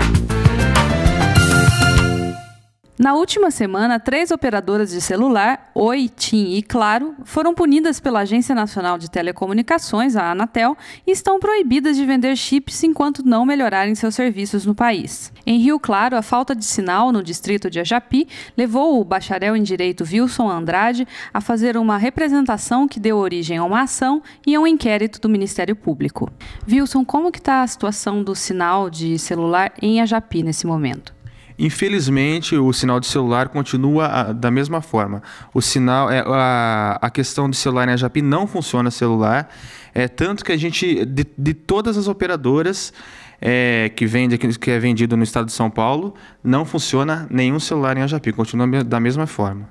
you Na última semana, três operadoras de celular, Oi, TIM e Claro, foram punidas pela Agência Nacional de Telecomunicações, a Anatel, e estão proibidas de vender chips enquanto não melhorarem seus serviços no país. Em Rio Claro, a falta de sinal no distrito de Ajapi levou o bacharel em Direito Wilson Andrade a fazer uma representação que deu origem a uma ação e a um inquérito do Ministério Público. Wilson, como que está a situação do sinal de celular em Ajapi nesse momento? Infelizmente, o sinal de celular continua a, ah, da mesma forma. O sinal, é, a, a questão do celular na Japi não funciona celular. É tanto que a gente, de, de todas as operadoras é, que vende que é vendido no estado de São Paulo, não funciona nenhum celular em Ajapi, continua da mesma forma.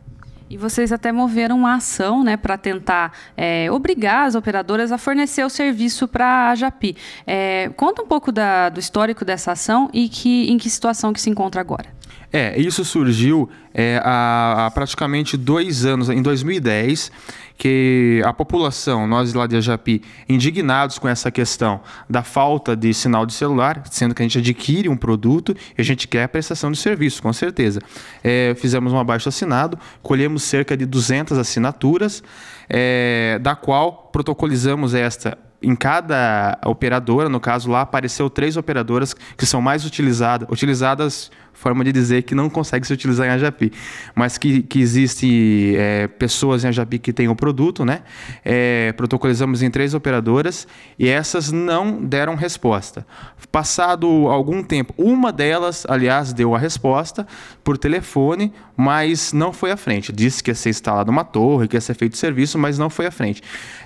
E vocês até moveram uma ação né, para tentar é, obrigar as operadoras a fornecer o serviço para a Japi. É, conta um pouco da, do histórico dessa ação e que, em que situação que se encontra agora. É, isso surgiu é, há, há, praticamente dois anos, em 2010, que a população, nós lá de Ajapi, indignados com essa questão da falta de sinal de celular, sendo que a gente adquire um produto e a gente quer a prestação de serviço, com certeza. É, fizemos um abaixo assinado, colhemos cerca de 200 assinaturas, é, da qual protocolizamos esta em cada operadora, no caso lá, apareceu três operadoras que são mais utilizadas, utilizadas forma de dizer que não consegue se utilizar em Ajapi, mas que, que existem é, pessoas em Ajapi que têm o produto, né? É, protocolizamos em três operadoras e essas não deram resposta. Passado algum tempo, uma delas, aliás, deu a resposta por telefone, mas não foi à frente. Disse que ia ser instalada uma torre, que ia ser feito serviço, mas não foi à frente.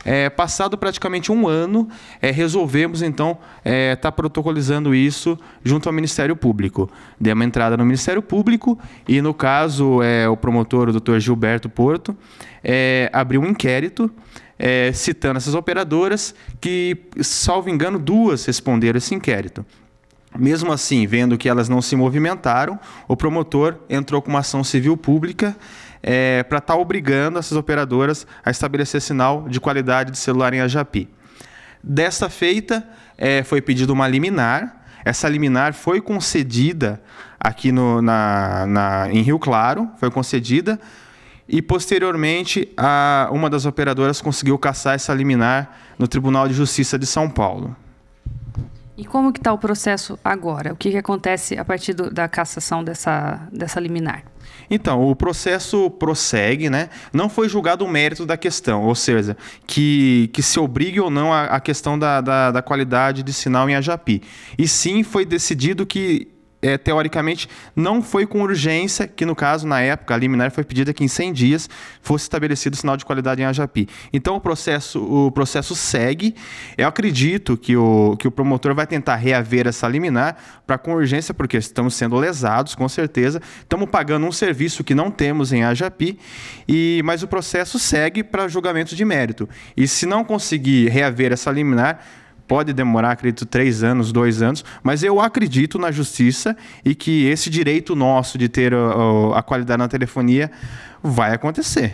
É, passado praticamente um ano, é, resolvemos então estar é, tá protocolizando isso junto ao Ministério Público. Demos entrada no Ministério Público e, no caso, é, o promotor, o doutor Gilberto Porto, é, abriu um inquérito é, citando essas operadoras que, salvo engano, duas responderam esse inquérito. Mesmo assim, vendo que elas não se movimentaram, o promotor entrou com uma ação civil pública é, para estar tá obrigando essas operadoras a estabelecer sinal de qualidade de celular em Ajapi. Desta feita, é, foi pedido uma liminar essa liminar foi concedida aqui no, na, na, em Rio Claro, foi concedida, e posteriormente a, uma das operadoras conseguiu caçar essa liminar no Tribunal de Justiça de São Paulo. E como que está o processo agora? O que, que acontece a partir do, da cassação dessa, dessa liminar? Então, o processo prossegue, né? Não foi julgado o mérito da questão, ou seja, que, que se obrigue ou não a, a questão da, da, da qualidade de sinal em Ajapi. E sim foi decidido que é, teoricamente, não foi com urgência que, no caso, na época, a liminar foi pedida que em 100 dias fosse estabelecido o sinal de qualidade em Ajapi. Então, o processo, o processo segue. Eu acredito que o, que o promotor vai tentar reaver essa liminar para com urgência, porque estamos sendo lesados, com certeza. Estamos pagando um serviço que não temos em Ajapi, e, mas o processo segue para julgamento de mérito. E se não conseguir reaver essa liminar, Pode demorar, acredito, três anos, dois anos, mas eu acredito na justiça e que esse direito nosso de ter a, qualidade na telefonia vai acontecer.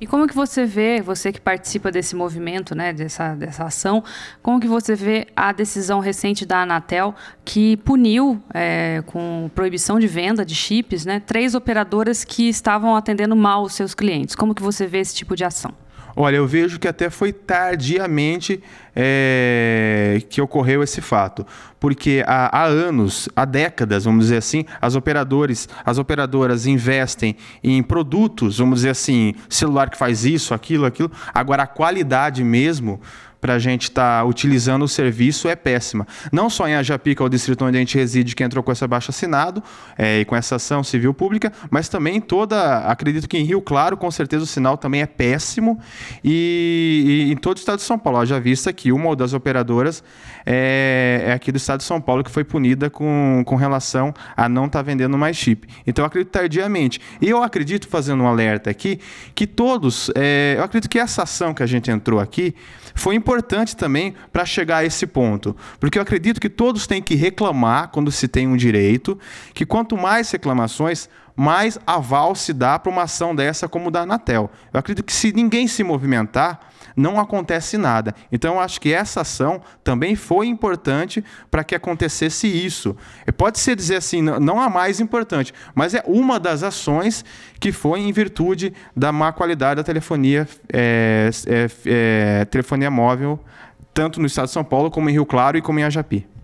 E como que você vê, você que participa desse movimento, né, dessa, dessa ação, como que você vê a decisão recente da Anatel que puniu é, com proibição de venda de chips, né, três operadoras que estavam atendendo mal os seus clientes? Como que você vê esse tipo de ação? Olha, eu vejo que até foi tardiamente é, que ocorreu esse fato, porque há, há, anos, há décadas, vamos dizer assim, as operadores, as operadoras investem em produtos, vamos dizer assim, celular que faz isso, aquilo, aquilo. Agora a qualidade mesmo para a gente estar tá utilizando o serviço é péssima. Não só em Ajapica, o distrito onde a gente reside, que entrou com essa baixa assinado é, e com essa ação civil pública, mas também em toda, acredito que em Rio Claro, com certeza o sinal também é péssimo e, e em todo o estado de São Paulo. Já vista que uma das operadoras é, é, aqui do estado de São Paulo que foi punida com, com relação a não estar tá vendendo mais chip. Então eu acredito tardiamente. E eu acredito, fazendo um alerta aqui, que todos, é, eu acredito que essa ação que a gente entrou aqui foi importante importante também para chegar a esse ponto. Porque eu acredito que todos têm que reclamar quando se tem um direito, que quanto mais reclamações, mais aval se dá para uma ação dessa como da Anatel. Eu acredito que se ninguém se movimentar, não acontece nada. Então, eu acho que essa ação também foi importante para que acontecesse isso. É, pode ser dizer assim, não a mais importante, mas é uma das ações que foi em virtude da má qualidade da telefonia, é, é, é, telefonia móvel, tanto no estado de São Paulo, como em Rio Claro e como em Ajapi.